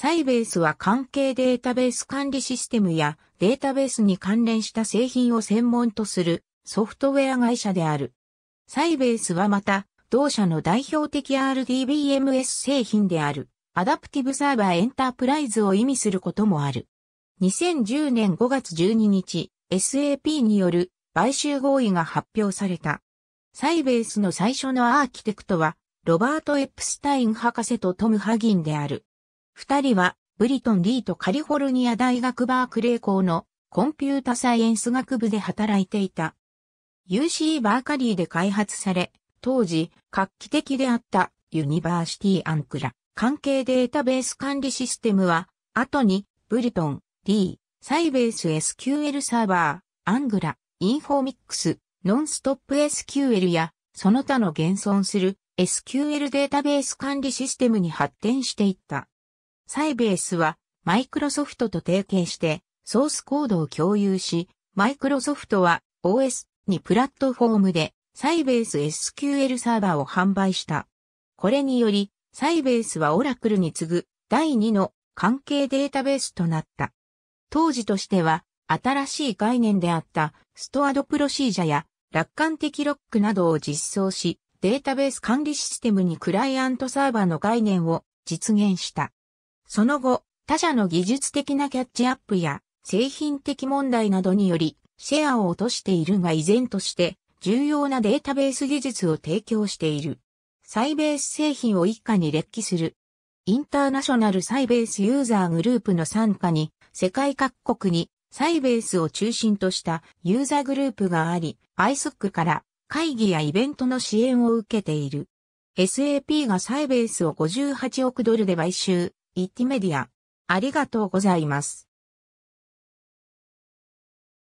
サイベースは関係データベース管理システムやデータベースに関連した製品を専門とするソフトウェア会社である。サイベースはまた、同社の代表的 RDBMS 製品である、アダプティブサーバーエンタープライズを意味することもある。2010年5月12日、SAP による買収合意が発表された。サイベースの最初のアーキテクトは、ロバート・エプスタイン博士とトム・ハギンである。二人は、ブリトン・リーとカリフォルニア大学バークレー校のコンピュータサイエンス学部で働いていた。UC バーカリーで開発され、当時、画期的であったユニバーシティアンクラ関係データベース管理システムは、後にブリトン、D、サイベース SQL サーバー、アングラ、インフォミックス、ノンストップ SQL や、その他の現存する SQL データベース管理システムに発展していった。サイベースは、マイクロソフトと提携して、ソースコードを共有し、マイクロソフトは OS にプラットフォームで、サイベース SQL サーバーを販売した。これにより、サイベースはオラクルに次ぐ第2の関係データベースとなった。当時としては、新しい概念であったストアドプロシージャや楽観的ロックなどを実装し、データベース管理システムにクライアントサーバーの概念を実現した。その後、他社の技術的なキャッチアップや製品的問題などによりシェアを落としているが依然として重要なデータベース技術を提供している。サイベース製品を一家に列記する。インターナショナルサイベースユーザーグループの参加に世界各国にサイベースを中心としたユーザーグループがあり、ISOC から会議やイベントの支援を受けている。SAP がサイベースを58億ドルで買収。イッティメディア。ありがとうございます。